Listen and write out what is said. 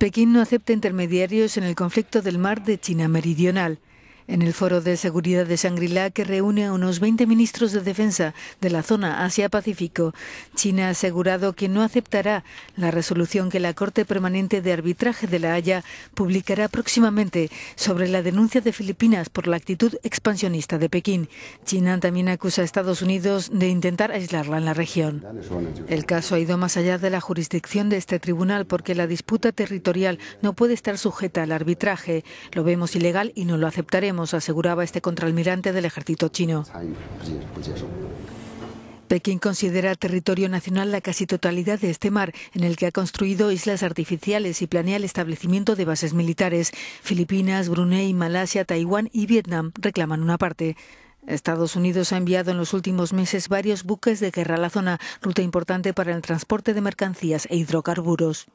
Pekín no acepta intermediarios en el conflicto del mar de China Meridional. En el Foro de Seguridad de Shangri-La, que reúne a unos 20 ministros de defensa de la zona Asia-Pacífico, China ha asegurado que no aceptará la resolución que la Corte Permanente de Arbitraje de La Haya publicará próximamente sobre la denuncia de Filipinas por la actitud expansionista de Pekín. China también acusa a Estados Unidos de intentar aislarla en la región. El caso ha ido más allá de la jurisdicción de este tribunal porque la disputa territorial no puede estar sujeta al arbitraje. Lo vemos ilegal y no lo aceptaremos aseguraba este contraalmirante del ejército chino. Pekín considera territorio nacional la casi totalidad de este mar, en el que ha construido islas artificiales y planea el establecimiento de bases militares. Filipinas, Brunei, Malasia, Taiwán y Vietnam reclaman una parte. Estados Unidos ha enviado en los últimos meses varios buques de guerra a la zona, ruta importante para el transporte de mercancías e hidrocarburos.